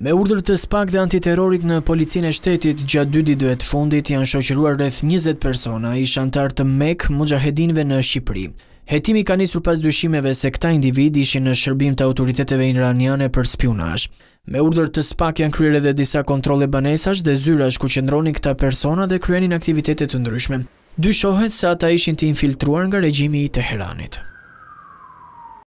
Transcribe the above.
Me urdër të spak dhe antiterorit në policinë e shtetit, gjatë dy ditëve të fundit janë shoqëruar rreth 20 persona ish antarë të mek mujahedinve në Shqipëri. Hetimi ka nisur pas dyshimeve se këta individ ishin në shërbim të autoriteteve iraniane për spionazh. Me urdër të spak janë kryer edhe disa kontrole banesash dhe zyrash ku qëndronin këta persona dhe kryenin aktivitete të ndryshme. Dyshohet se ata ishin të infiltruar nga regjimi i Teheranit.